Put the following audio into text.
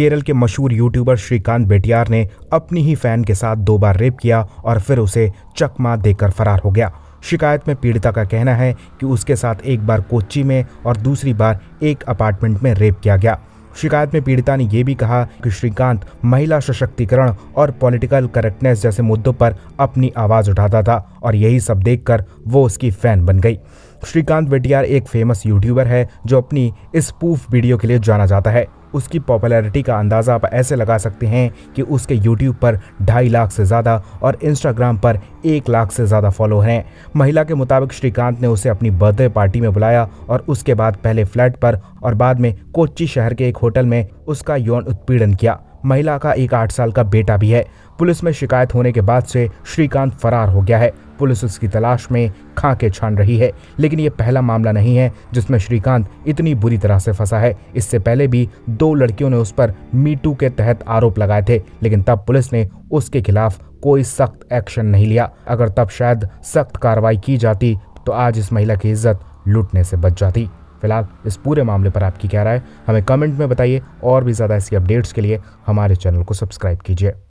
केरल के मशहूर यूट्यूबर श्रीकांत बेटियार ने अपनी ही फैन के साथ दो बार रेप किया और फिर उसे चकमा देकर फरार हो गया शिकायत में पीड़िता का कहना है कि उसके साथ एक बार कोच्ची में और दूसरी बार एक अपार्टमेंट में रेप किया गया शिकायत में पीड़िता ने यह भी कहा कि श्रीकांत महिला सशक्तिकरण और पॉलिटिकल करेक्टनेस जैसे मुद्दों पर अपनी आवाज़ उठाता था और यही सब देखकर वो उसकी फ़ैन बन गई श्रीकांत वेटियार एक फेमस यूट्यूबर है जो अपनी इस पूफ वीडियो के लिए जाना जाता है उसकी पॉपुलैरिटी का अंदाज़ा आप ऐसे लगा सकते हैं कि उसके यूट्यूब पर ढाई लाख से ज़्यादा और इंस्टाग्राम पर एक लाख से ज़्यादा फॉलोअर हैं महिला के मुताबिक श्रीकांत ने उसे अपनी बर्थडे पार्टी में बुलाया और उसके बाद पहले फ्लैट पर और बाद में कोच्चि शहर के एक होटल में उसका यौन उत्पीड़न किया महिला का एक आठ साल का बेटा भी है पुलिस में शिकायत होने के बाद से श्रीकांत फरार हो गया है पुलिस उसकी तलाश में खाके छान रही है लेकिन यह पहला मामला नहीं है जिसमें श्रीकांत इतनी बुरी तरह से फंसा है इससे पहले भी दो लड़कियों ने उस पर मीटू के तहत आरोप लगाए थे लेकिन तब पुलिस ने उसके खिलाफ कोई सख्त एक्शन नहीं लिया अगर तब शायद सख्त कार्रवाई की जाती तो आज इस महिला की इज्जत लूटने से बच जाती फिलहाल इस पूरे मामले पर आपकी क्या राय हमें कमेंट में बताइए और भी ज़्यादा ऐसी अपडेट्स के लिए हमारे चैनल को सब्सक्राइब कीजिए